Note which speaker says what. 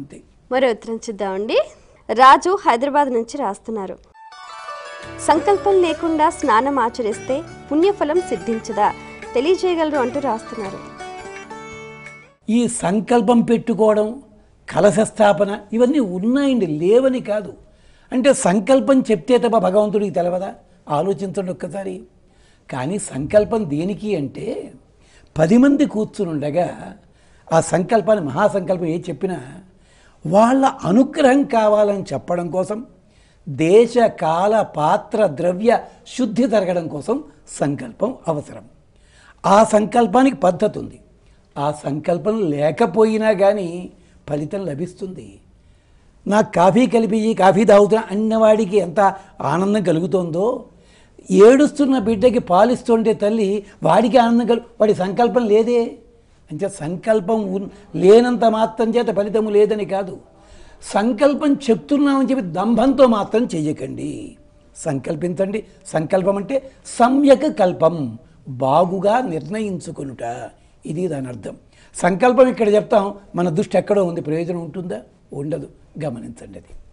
Speaker 1: మరో మరి ఉత్తరం చూద్దామండి రాజు హైదరాబాద్ నుంచి రాస్తున్నారు సంకల్పం లేకుండా స్నానం ఆచరిస్తే పుణ్యఫలం సిద్ధించదా తెలియజేయగలరు అంటూ రాస్తున్నారు
Speaker 2: ఈ సంకల్పం పెట్టుకోవడం కలశ స్థాపన ఇవన్నీ ఉన్నాయండి లేవని కాదు అంటే సంకల్పం చెప్తే తప్ప భగవంతుడికి తెలవదా ఆలోచించండి ఒక్కసారి కానీ సంకల్పం దేనికి అంటే పది మంది కూర్చుని ఉండగా ఆ సంకల్పాన్ని మహాసంకల్పం ఏ చెప్పినా వాళ్ళ అనుగ్రహం కావాలని చెప్పడం కోసం దేశ కాల పాత్ర ద్రవ్య శుద్ధి జరగడం కోసం సంకల్పం అవసరం ఆ సంకల్పానికి పద్ధతి ఉంది ఆ సంకల్పం లేకపోయినా కానీ ఫలితం లభిస్తుంది నాకు కాఫీ కలిపి కాఫీ తాగుతున్న అన్నవాడికి ఎంత ఆనందం కలుగుతుందో ఏడుస్తున్న బిడ్డకి పాలిస్తుండే తల్లి వాడికి ఆనందం కలుగు వాడి సంకల్పం లేదే అంటే సంకల్పం లేనంత మాత్రం చేత ఫలితము లేదని కాదు సంకల్పం చెప్తున్నామని చెప్పి దంభంతో మాత్రం చేయకండి సంకల్పించండి సంకల్పం అంటే సమ్యక కల్పం బాగుగా నిర్ణయించుకునుట ఇది దాని అర్థం సంకల్పం ఇక్కడ చెప్తాం మన దృష్టి ఎక్కడో ఉంది ప్రయోజనం ఉంటుందా ఉండదు గమనించండి అది